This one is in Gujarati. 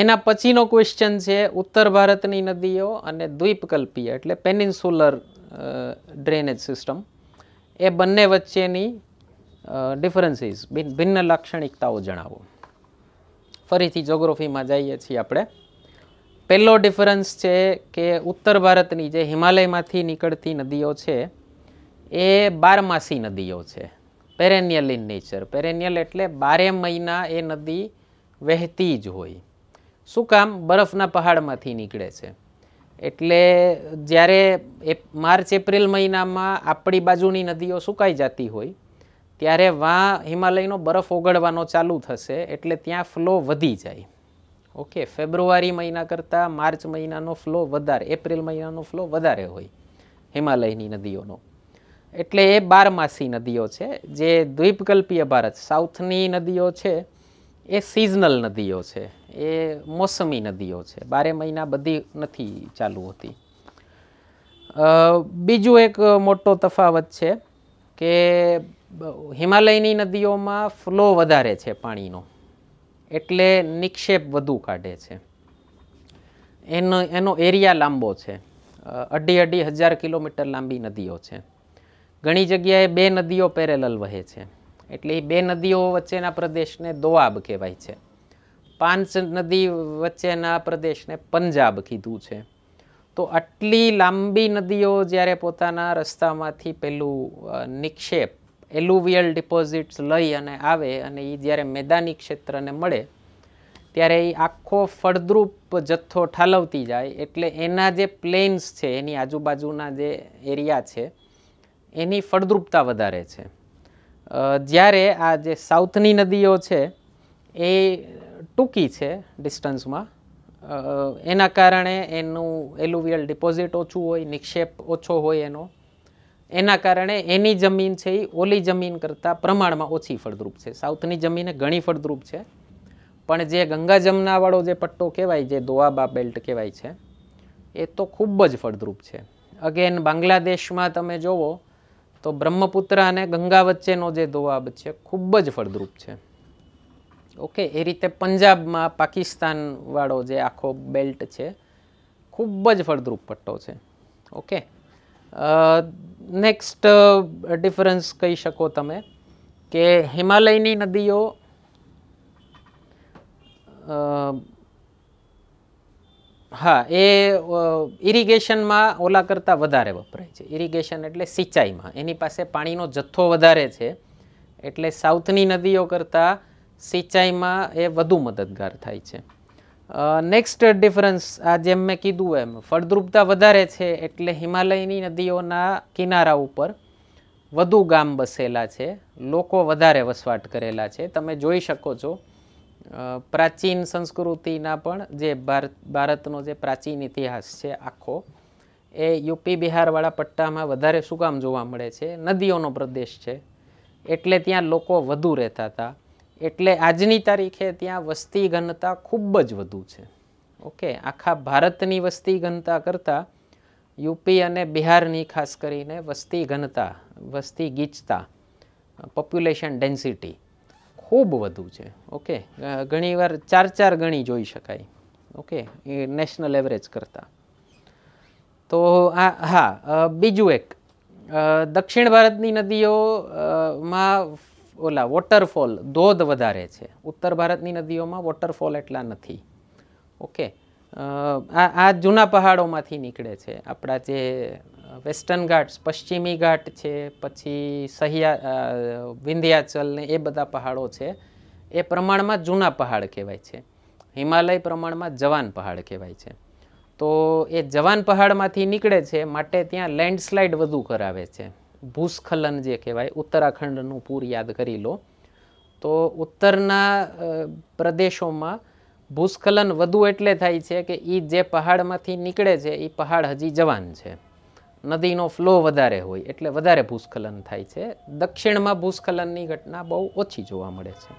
એના પછીનો ક્વેશ્ચન છે ઉત્તર ભારતની નદીઓ અને દ્વીપકલ્પીય એટલે પેનિન્સ્યુલર ડ્રેનેજ સિસ્ટમ એ બંને વચ્ચેની ડિફરન્સીસ ભિન્ન લાક્ષણિકતાઓ જણાવો ફરીથી જોગ્રાફીમાં જઈએ છીએ આપણે પહેલો ડિફરન્સ છે કે ઉત્તર ભારતની જે હિમાલયમાંથી નીકળતી નદીઓ છે એ બારમાસી નદીઓ છે પેરેનિયલ ઇન નેચર પેરેનિયલ એટલે બારે મહિના એ નદી વહેતી જ હોય શું કામ બરફના પહાડમાંથી નીકળે છે એટલે જ્યારે માર્ચ એપ્રિલ મહિનામાં આપણી બાજુની નદીઓ સુકાઈ જતી હોય ત્યારે વાં હિમાલયનો બરફ ઓગળવાનો ચાલુ થશે એટલે ત્યાં ફ્લો વધી જાય ઓકે ફેબ્રુઆરી મહિના કરતાં માર્ચ મહિનાનો ફ્લો વધારે એપ્રિલ મહિનાનો ફ્લો વધારે હોય હિમાલયની નદીઓનો એટલે એ બારમાસી નદીઓ છે જે દ્વીપકલ્પીય ભારત સાઉથની નદીઓ છે એ સિઝનલ નદીઓ છે એ મોસમી નદીઓ છે બારે મહિના બધી નથી ચાલુ હોતી બીજું એક મોટો તફાવત છે કે હિમાલયની નદીઓમાં ફ્લો વધારે છે પાણીનો એટલે નિક્ષેપ વધુ કાઢે છે એનો એનો એરિયા લાંબો છે અઢી અઢી હજાર કિલોમીટર લાંબી નદીઓ છે ઘણી જગ્યાએ બે નદીઓ પેરેલલ વહે છે એટલે એ બે નદીઓ વચ્ચેના પ્રદેશને દોઆબ કહેવાય છે પાંચ નદી વચ્ચેના પ્રદેશને પંજાબ કીધું છે તો આટલી લાંબી નદીઓ જ્યારે પોતાના રસ્તામાંથી પહેલું નિક્ષેપ એલુવિયલ ડિપોઝિટ્સ લઈ અને આવે અને એ જ્યારે મેદાની ક્ષેત્રને મળે ત્યારે એ આખો ફળદ્રુપ જથ્થો ઠાલવતી જાય એટલે એના જે પ્લેન્સ છે એની આજુબાજુના જે એરિયા છે એની ફળદ્રુપતા વધારે છે જ્યારે આ જે સાઉથની નદીઓ છે એ ટૂંકી છે ડિસ્ટન્સમાં એના કારણે એનું એલુવિયલ ડિપોઝિટ ઓછું હોય નિક્ષેપ ઓછો હોય એનો એના કારણે એની જમીન છે એ ઓલી જમીન કરતાં પ્રમાણમાં ઓછી ફળદ્રુપ છે સાઉથની જમીન ઘણી ફળદ્રુપ છે પણ જે ગંગા જમનાવાળો જે પટ્ટો કહેવાય જે દોઆબા બેલ્ટ કહેવાય છે એ તો ખૂબ જ ફળદ્રુપ છે અગેન બાંગ્લાદેશમાં તમે જોવો તો બ્રહ્મપુત્ર અને ગંગા વચ્ચેનો જે દોઆબ છે ખૂબ જ ફળદ્રુપ છે ઓકે એ રીતે પંજાબમાં પાકિસ્તાનવાળો જે આખો બેલ્ટ છે ખૂબ જ ફળદ્રુપ પટ્ટો છે ઓકે નેક્સ્ટ ડિફરન્સ કહી શકો તમે કે હિમાલયની નદીઓ હા એ ઇરિગેશનમાં ઓલા કરતાં વધારે વપરાય છે ઇરિગેશન એટલે સિંચાઈમાં એની પાસે પાણીનો જથ્થો વધારે છે એટલે સાઉથની નદીઓ કરતાં સિંચાઈમાં એ વધુ મદદગાર થાય છે નેક્સ્ટ ડિફરન્સ આ જેમ મેં કીધું એમ ફળદ્રુપતા વધારે છે એટલે હિમાલયની નદીઓના કિનારા ઉપર વધુ ગામ બસેલા છે લોકો વધારે વસવાટ કરેલા છે તમે જોઈ શકો છો પ્રાચીન સંસ્કૃતિના પણ જે ભારત ભારતનો જે પ્રાચીન ઇતિહાસ છે આખો એ યુપી બિહારવાળા પટ્ટામાં વધારે શું કામ જોવા મળે છે નદીઓનો પ્રદેશ છે એટલે ત્યાં લોકો વધુ રહેતા હતા એટલે આજની તારીખે ત્યાં વસ્તી ઘનતા ખૂબ જ વધુ છે ઓકે આખા ભારતની વસ્તી ઘનતા કરતાં યુપી અને બિહારની ખાસ કરીને વસ્તી ઘનતા વસ્તી ગીચતા પોપ્યુલેશન ડેન્સિટી ખૂબ વધુ છે ઓકે ઘણીવાર ચાર ચાર ગણી જોઈ શકાય ઓકે એ નેશનલ એવરેજ કરતાં તો આ હા બીજું એક દક્ષિણ ભારતની નદીઓ માં ઓલા વોટરફોલ ધોધ વધારે છે ઉત્તર ભારતની નદીઓમાં વોટરફોલ એટલા નથી ઓકે આ આ જૂના પહાડોમાંથી નીકળે છે આપણા જે વેસ્ટર્ન ઘાટ્સ પશ્ચિમી ઘાટ છે પછી સહિયા વિંધ્યાચલ ને એ બધા પહાડો છે એ પ્રમાણમાં જૂના પહાડ કહેવાય છે હિમાલય પ્રમાણમાં જવાન પહાડ કહેવાય છે તો એ જવાન પહાડમાંથી નીકળે છે માટે ત્યાં લેન્ડસ્લાઇડ વધુ કરાવે છે ભૂસ્ખલન જે કહેવાય ઉત્તરાખંડનું પૂર યાદ કરી લો તો ઉત્તરના પ્રદેશોમાં ભૂસ્ખલન વધુ એટલે થાય છે કે એ જે પહાડમાંથી નીકળે છે એ પહાડ હજી જવાન છે નદીનો ફ્લો વધારે હોય એટલે વધારે ભૂસ્ખલન થાય છે દક્ષિણમાં ભૂસ્ખલનની ઘટના બહુ ઓછી જોવા મળે છે